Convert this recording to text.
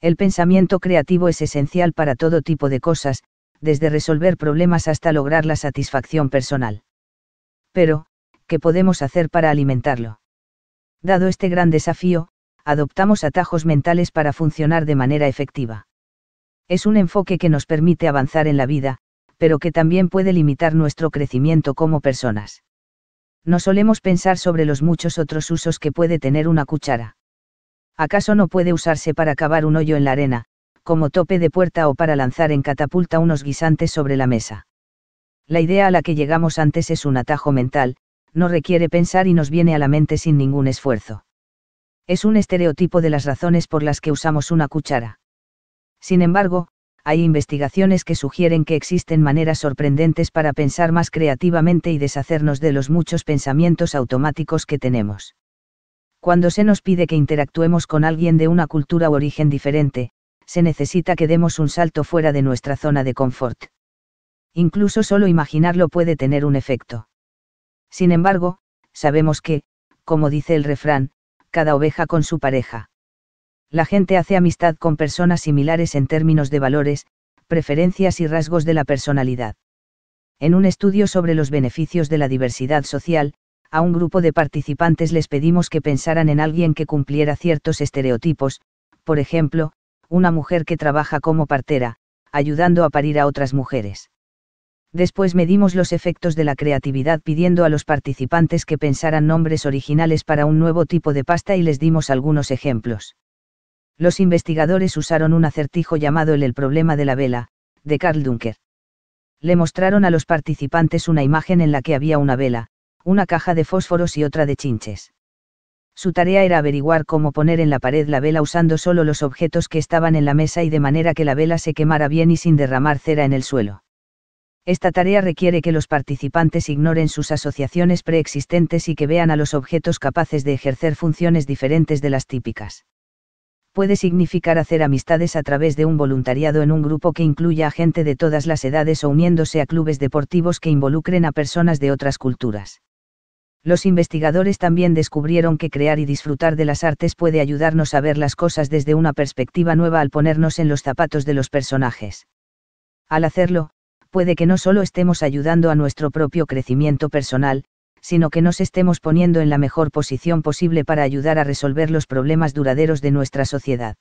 El pensamiento creativo es esencial para todo tipo de cosas, desde resolver problemas hasta lograr la satisfacción personal. Pero, ¿qué podemos hacer para alimentarlo? Dado este gran desafío, adoptamos atajos mentales para funcionar de manera efectiva. Es un enfoque que nos permite avanzar en la vida, pero que también puede limitar nuestro crecimiento como personas. No solemos pensar sobre los muchos otros usos que puede tener una cuchara. ¿Acaso no puede usarse para cavar un hoyo en la arena, como tope de puerta o para lanzar en catapulta unos guisantes sobre la mesa? La idea a la que llegamos antes es un atajo mental, no requiere pensar y nos viene a la mente sin ningún esfuerzo. Es un estereotipo de las razones por las que usamos una cuchara. Sin embargo, hay investigaciones que sugieren que existen maneras sorprendentes para pensar más creativamente y deshacernos de los muchos pensamientos automáticos que tenemos. Cuando se nos pide que interactuemos con alguien de una cultura o origen diferente, se necesita que demos un salto fuera de nuestra zona de confort. Incluso solo imaginarlo puede tener un efecto. Sin embargo, sabemos que, como dice el refrán, cada oveja con su pareja. La gente hace amistad con personas similares en términos de valores, preferencias y rasgos de la personalidad. En un estudio sobre los beneficios de la diversidad social, a un grupo de participantes les pedimos que pensaran en alguien que cumpliera ciertos estereotipos, por ejemplo, una mujer que trabaja como partera, ayudando a parir a otras mujeres. Después medimos los efectos de la creatividad pidiendo a los participantes que pensaran nombres originales para un nuevo tipo de pasta y les dimos algunos ejemplos. Los investigadores usaron un acertijo llamado el El problema de la vela, de Carl Dunker. Le mostraron a los participantes una imagen en la que había una vela, una caja de fósforos y otra de chinches. Su tarea era averiguar cómo poner en la pared la vela usando solo los objetos que estaban en la mesa y de manera que la vela se quemara bien y sin derramar cera en el suelo. Esta tarea requiere que los participantes ignoren sus asociaciones preexistentes y que vean a los objetos capaces de ejercer funciones diferentes de las típicas. Puede significar hacer amistades a través de un voluntariado en un grupo que incluya a gente de todas las edades o uniéndose a clubes deportivos que involucren a personas de otras culturas. Los investigadores también descubrieron que crear y disfrutar de las artes puede ayudarnos a ver las cosas desde una perspectiva nueva al ponernos en los zapatos de los personajes. Al hacerlo, puede que no solo estemos ayudando a nuestro propio crecimiento personal, sino que nos estemos poniendo en la mejor posición posible para ayudar a resolver los problemas duraderos de nuestra sociedad.